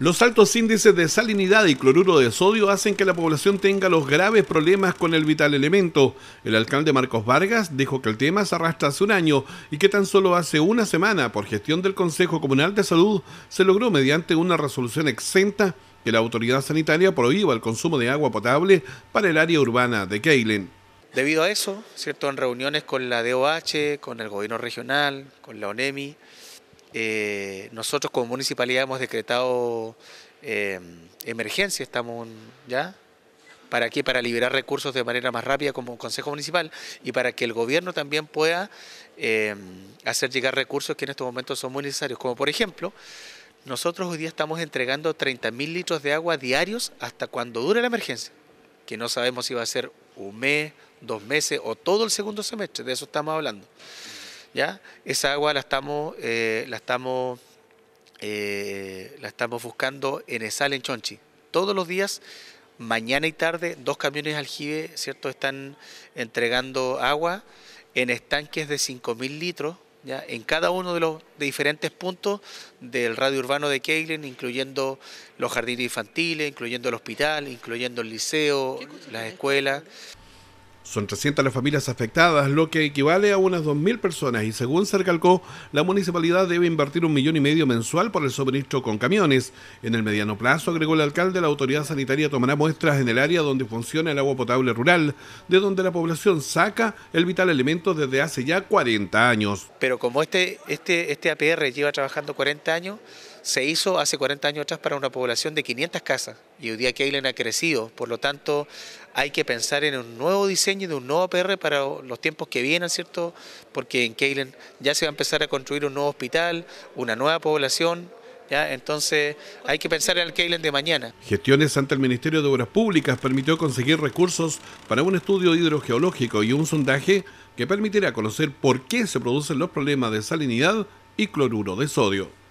Los altos índices de salinidad y cloruro de sodio hacen que la población tenga los graves problemas con el vital elemento. El alcalde Marcos Vargas dijo que el tema se arrastra hace un año y que tan solo hace una semana, por gestión del Consejo Comunal de Salud, se logró mediante una resolución exenta que la autoridad sanitaria prohíba el consumo de agua potable para el área urbana de Keilen. Debido a eso, ¿cierto? en reuniones con la DOH, con el gobierno regional, con la ONEMI, eh, nosotros como municipalidad hemos decretado eh, emergencia, estamos ya. ¿Para Para liberar recursos de manera más rápida como Consejo Municipal y para que el gobierno también pueda eh, hacer llegar recursos que en estos momentos son muy necesarios. Como por ejemplo, nosotros hoy día estamos entregando 30.000 litros de agua diarios hasta cuando dure la emergencia, que no sabemos si va a ser un mes, dos meses o todo el segundo semestre, de eso estamos hablando. ¿ya? Esa agua la estamos, eh, la estamos, eh, la estamos buscando en sal en Chonchi. Todos los días, mañana y tarde, dos camiones aljibe, ¿cierto? Están entregando agua en estanques de 5.000 litros, ¿Ya? en cada uno de los diferentes puntos del radio urbano de Keilen, incluyendo los jardines infantiles, incluyendo el hospital, incluyendo el liceo, las escuelas. Son 300 las familias afectadas, lo que equivale a unas 2.000 personas y según se recalcó, la municipalidad debe invertir un millón y medio mensual por el suministro con camiones. En el mediano plazo, agregó el alcalde, la autoridad sanitaria tomará muestras en el área donde funciona el agua potable rural, de donde la población saca el vital elemento desde hace ya 40 años. Pero como este, este, este APR lleva trabajando 40 años, se hizo hace 40 años atrás para una población de 500 casas y hoy día Keilen ha crecido, por lo tanto hay que pensar en un nuevo diseño de un nuevo APR para los tiempos que vienen, ¿cierto? Porque en Keilen ya se va a empezar a construir un nuevo hospital, una nueva población, ¿Ya? Entonces hay que pensar en el Keilen de mañana. Gestiones ante el Ministerio de Obras Públicas permitió conseguir recursos para un estudio hidrogeológico y un sondaje que permitirá conocer por qué se producen los problemas de salinidad y cloruro de sodio.